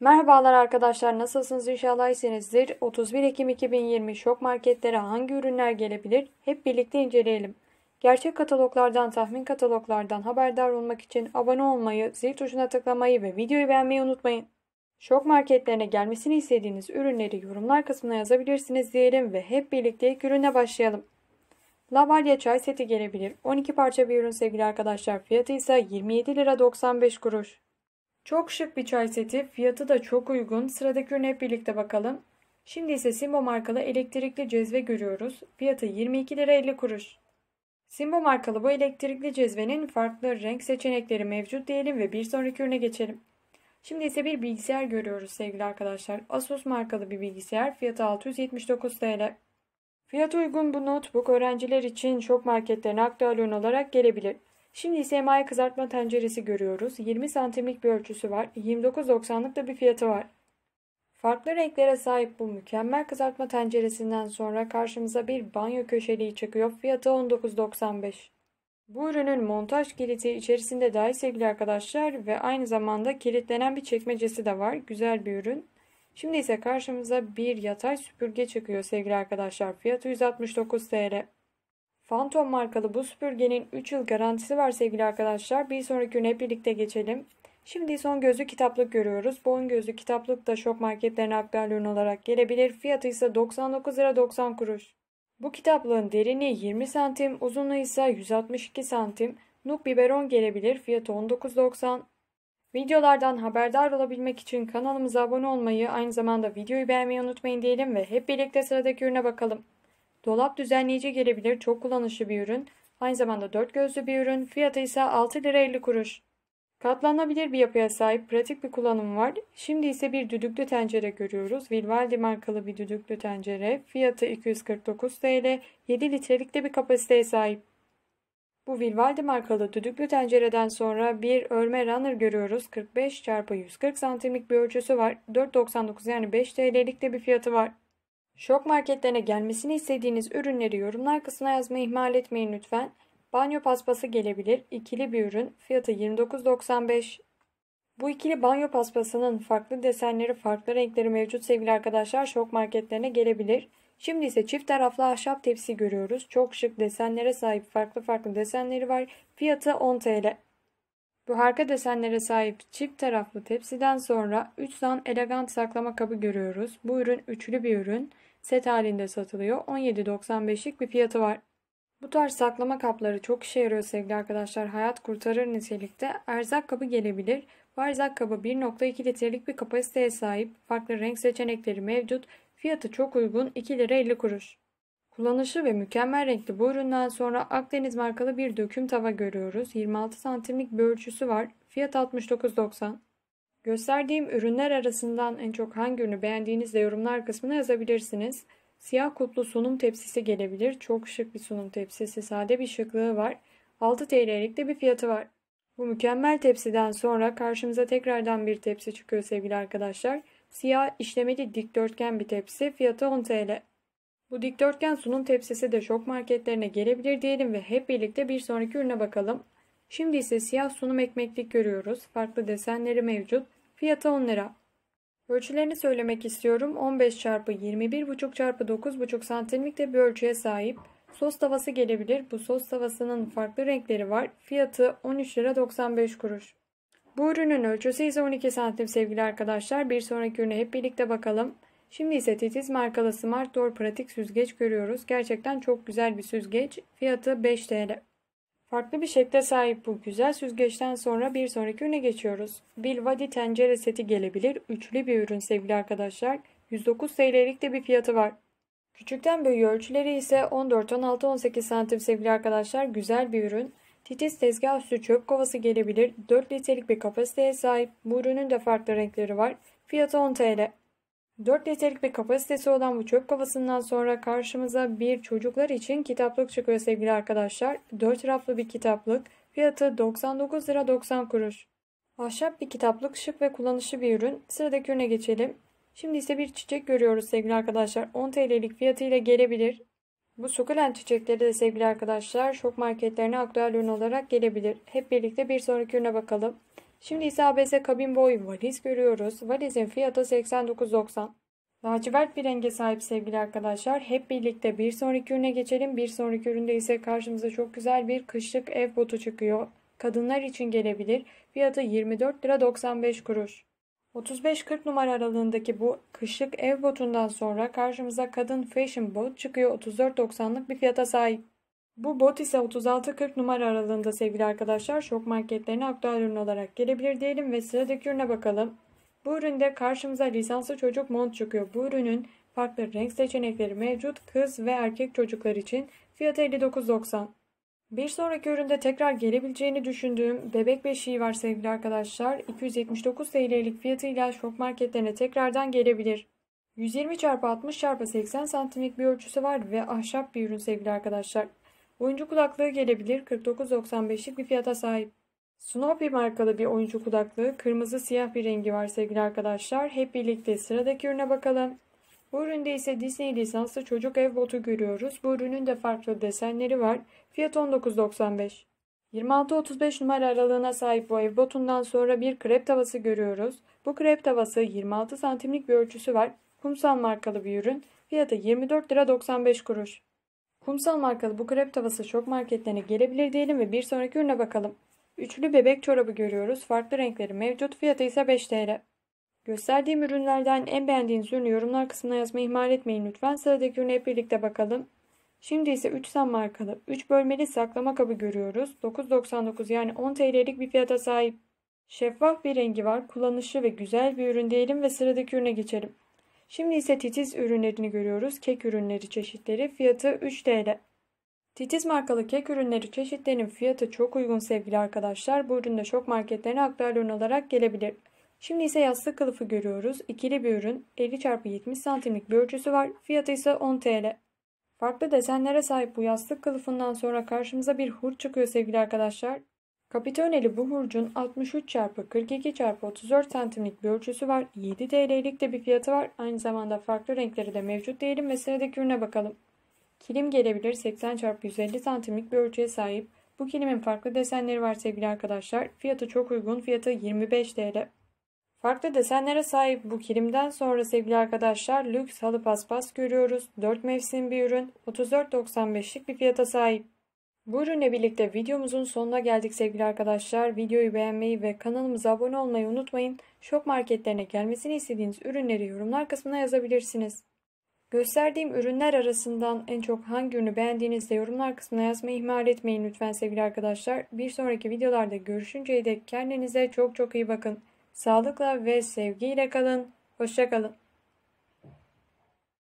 Merhabalar arkadaşlar nasılsınız inşallah iyisinizdir. 31 Ekim 2020 şok marketlere hangi ürünler gelebilir hep birlikte inceleyelim. Gerçek kataloglardan tahmin kataloglardan haberdar olmak için abone olmayı, zil tuşuna tıklamayı ve videoyu beğenmeyi unutmayın. Şok marketlerine gelmesini istediğiniz ürünleri yorumlar kısmına yazabilirsiniz diyelim ve hep birlikte ilk ürüne başlayalım. Lavalya çay seti gelebilir. 12 parça bir ürün sevgili arkadaşlar. Fiyatı ise 27 lira 95 kuruş. Çok şık bir çay seti. Fiyatı da çok uygun. Sıradaki ürüne hep birlikte bakalım. Şimdi ise Simbo markalı elektrikli cezve görüyoruz. Fiyatı 22 lira 50 kuruş. Simbo markalı bu elektrikli cezvenin farklı renk seçenekleri mevcut diyelim ve bir sonraki ürüne geçelim. Şimdi ise bir bilgisayar görüyoruz sevgili arkadaşlar. Asus markalı bir bilgisayar. Fiyatı 679 TL. Fiyatı uygun bu notebook öğrenciler için şok marketlerine aktüel olarak gelebilir. Şimdi ise emaye kızartma tenceresi görüyoruz. 20 santimlik bir ölçüsü var. 29.90'lık da bir fiyatı var. Farklı renklere sahip bu mükemmel kızartma tenceresinden sonra karşımıza bir banyo köşeliği çıkıyor. Fiyatı 19.95. Bu ürünün montaj kiliti içerisinde dahi sevgili arkadaşlar ve aynı zamanda kilitlenen bir çekmecesi de var. Güzel bir ürün. Şimdi ise karşımıza bir yatay süpürge çıkıyor sevgili arkadaşlar. Fiyatı 169 TL. Phantom markalı bu süpürgenin 3 yıl garantisi var sevgili arkadaşlar. Bir sonraki gün hep birlikte geçelim. Şimdi son gözlü kitaplık görüyoruz. Bon gözlü kitaplık da şok marketlerine aktüel ürün olarak gelebilir. Fiyatı ise 99 lira 90 kuruş. Bu kitaplığın derini 20 santim, uzunluğu ise 162 santim. Nuk biberon gelebilir. Fiyatı 19.90. Videolardan haberdar olabilmek için kanalımıza abone olmayı, aynı zamanda videoyu beğenmeyi unutmayın diyelim ve hep birlikte sıradaki ürüne bakalım. Dolap düzenleyici gelebilir çok kullanışlı bir ürün. Aynı zamanda dört gözlü bir ürün. Fiyatı ise 6 lira 50 kuruş. Katlanabilir bir yapıya sahip pratik bir kullanım var. Şimdi ise bir düdüklü tencere görüyoruz. Vivaldi markalı bir düdüklü tencere. Fiyatı 249 TL. 7 litrelikte bir kapasiteye sahip. Bu Vivaldi markalı düdüklü tencereden sonra bir örme runner görüyoruz. 45 x 140 santimlik bir ölçüsü var. 4.99 yani 5 TL'lik de bir fiyatı var. Şok marketlerine gelmesini istediğiniz ürünleri yorumlar kısmına yazmayı ihmal etmeyin lütfen. Banyo paspası gelebilir. İkili bir ürün. Fiyatı 29.95. Bu ikili banyo paspasının farklı desenleri, farklı renkleri mevcut sevgili arkadaşlar şok marketlerine gelebilir. Şimdi ise çift taraflı ahşap tepsi görüyoruz. Çok şık desenlere sahip farklı farklı desenleri var. Fiyatı 10 TL. Bu harika desenlere sahip çift taraflı tepsiden sonra 3 san elegant saklama kabı görüyoruz. Bu ürün üçlü bir ürün set halinde satılıyor. 17.95'lik bir fiyatı var. Bu tarz saklama kapları çok işe yarıyor sevgili arkadaşlar. Hayat kurtarır nitelikte. Erzak kabı gelebilir. Bu erzak kabı 1.2 litrelik bir kapasiteye sahip. Farklı renk seçenekleri mevcut. Fiyatı çok uygun 2 lira 50 kuruş. Kullanışı ve mükemmel renkli bu üründen sonra Akdeniz markalı bir döküm tava görüyoruz. 26 santimlik bir ölçüsü var. Fiyat 69.90. Gösterdiğim ürünler arasından en çok hangi beğendiğinizde yorumlar kısmına yazabilirsiniz. Siyah kutlu sunum tepsisi gelebilir. Çok şık bir sunum tepsisi. Sade bir şıklığı var. 6 TL'lik de bir fiyatı var. Bu mükemmel tepsiden sonra karşımıza tekrardan bir tepsi çıkıyor sevgili arkadaşlar. Siyah işlemeli dikdörtgen bir tepsi. Fiyatı 10 TL. Bu dikdörtgen sunum tepsisi de şok marketlerine gelebilir diyelim ve hep birlikte bir sonraki ürüne bakalım. Şimdi ise siyah sunum ekmeklik görüyoruz. Farklı desenleri mevcut. Fiyatı 10 lira. Ölçülerini söylemek istiyorum. 15 çarpı buçuk çarpı 9,5 santimlik de bir ölçüye sahip. Sos tavası gelebilir. Bu sos tavasının farklı renkleri var. Fiyatı 13 lira 95 kuruş. Bu ürünün ölçüsü ise 12 santim sevgili arkadaşlar. Bir sonraki ürüne hep birlikte bakalım. Şimdi ise Titiz markalı Smart Door pratik süzgeç görüyoruz. Gerçekten çok güzel bir süzgeç. Fiyatı 5 TL. Farklı bir şekle sahip bu güzel süzgeçten sonra bir sonraki ürüne geçiyoruz. Bir vadi tencere seti gelebilir. Üçlü bir ürün sevgili arkadaşlar. 109 TL'lik de bir fiyatı var. Küçükten büyüğü ölçüleri ise 14, 16, 18 santim sevgili arkadaşlar. Güzel bir ürün. Titiz tezgah üstü çöp kovası gelebilir. 4 litrelik bir kapasiteye sahip. Bu ürünün de farklı renkleri var. Fiyatı 10 TL. 4 litrelik bir kapasitesi olan bu çöp kafasından sonra karşımıza bir çocuklar için kitaplık çıkıyor sevgili arkadaşlar. 4 raflı bir kitaplık. Fiyatı 99 lira 90 kuruş. Ahşap bir kitaplık şık ve kullanışlı bir ürün. Sıradaki ürüne geçelim. Şimdi ise bir çiçek görüyoruz sevgili arkadaşlar. 10 TL'lik fiyatıyla gelebilir. Bu sukulent çiçekleri de sevgili arkadaşlar şok marketlerine aktüel ürün olarak gelebilir. Hep birlikte bir sonraki ürüne bakalım. Şimdi ise ABS kabin boy valiz görüyoruz. Valizin fiyatı 89.90. Lacivert bir renge sahip sevgili arkadaşlar. Hep birlikte bir sonraki ürüne geçelim. Bir sonraki üründe ise karşımıza çok güzel bir kışlık ev botu çıkıyor. Kadınlar için gelebilir. Fiyatı 24 lira 95 kuruş. 35-40 numara aralığındaki bu kışlık ev botundan sonra karşımıza kadın fashion bot çıkıyor. 34.90'lık bir fiyata sahip. Bu bot ise 36-40 numara aralığında sevgili arkadaşlar şok marketlerine aktüel ürün olarak gelebilir diyelim ve sıradaki ürüne bakalım. Bu üründe karşımıza lisanslı çocuk mont çıkıyor. Bu ürünün farklı renk seçenekleri mevcut kız ve erkek çocuklar için fiyatı 59.90. Bir sonraki üründe tekrar gelebileceğini düşündüğüm bebek beşiği var sevgili arkadaşlar. 279 TL'lik fiyatıyla şok marketlerine tekrardan gelebilir. 120 x 60 x 80 santimlik bir ölçüsü var ve ahşap bir ürün sevgili arkadaşlar. Oyuncu kulaklığı gelebilir 49.95'lik bir fiyata sahip. Snoopy markalı bir oyuncu kulaklığı kırmızı siyah bir rengi var sevgili arkadaşlar. Hep birlikte sıradaki ürüne bakalım. Bu üründe ise Disney lisanslı çocuk ev botu görüyoruz. Bu ürünün de farklı desenleri var. Fiyat 19.95. 26-35 numara aralığına sahip bu ev botundan sonra bir krep tavası görüyoruz. Bu krep tavası 26 santimlik bir ölçüsü var. Kumsal markalı bir ürün. Fiyatı 24 lira 95 kuruş. Kumsal markalı bu krep tavası şok marketlerine gelebilir diyelim ve bir sonraki ürüne bakalım. Üçlü bebek çorabı görüyoruz. Farklı renkleri mevcut. Fiyatı ise 5 TL. Gösterdiğim ürünlerden en beğendiğiniz ürünü yorumlar kısmına yazmayı ihmal etmeyin lütfen. Sıradaki ürüne hep birlikte bakalım. Şimdi ise 3 sam markalı 3 bölmeli saklama kabı görüyoruz. 9.99 yani 10 TL'lik bir fiyata sahip. Şeffaf bir rengi var. Kullanışlı ve güzel bir ürün diyelim ve sıradaki ürüne geçelim. Şimdi ise titiz ürünlerini görüyoruz. Kek ürünleri çeşitleri fiyatı 3 TL. Titiz markalı kek ürünleri çeşitlerinin fiyatı çok uygun sevgili arkadaşlar. Bu ürün üründe şok marketlerine ürün olarak gelebilir. Şimdi ise yastık kılıfı görüyoruz. İkili bir ürün 50 x 70 santimlik bir ölçüsü var. Fiyatı ise 10 TL. Farklı desenlere sahip bu yastık kılıfından sonra karşımıza bir hur çıkıyor sevgili arkadaşlar. Kapitoneli bu burcun 63 çarpı 42 çarpı 34 santimlik bir ölçüsü var. 7 TL'lik de bir fiyatı var. Aynı zamanda farklı renkleri de mevcut diyelim. Meseledeki ürüne bakalım. Kilim gelebilir 80 çarpı 150 santimlik bir ölçüye sahip. Bu kilimin farklı desenleri var sevgili arkadaşlar. Fiyatı çok uygun. Fiyatı 25 TL. Farklı desenlere sahip bu kilimden sonra sevgili arkadaşlar lüks halı paspas görüyoruz. 4 mevsim bir ürün. 34.95'lik bir fiyata sahip. Bu ürünle birlikte videomuzun sonuna geldik sevgili arkadaşlar. Videoyu beğenmeyi ve kanalımıza abone olmayı unutmayın. Şok marketlerine gelmesini istediğiniz ürünleri yorumlar kısmına yazabilirsiniz. Gösterdiğim ürünler arasından en çok hangi ürünü beğendiğinizde yorumlar kısmına yazmayı ihmal etmeyin lütfen sevgili arkadaşlar. Bir sonraki videolarda görüşünceye dek kendinize çok çok iyi bakın. Sağlıkla ve sevgiyle kalın. Hoşçakalın.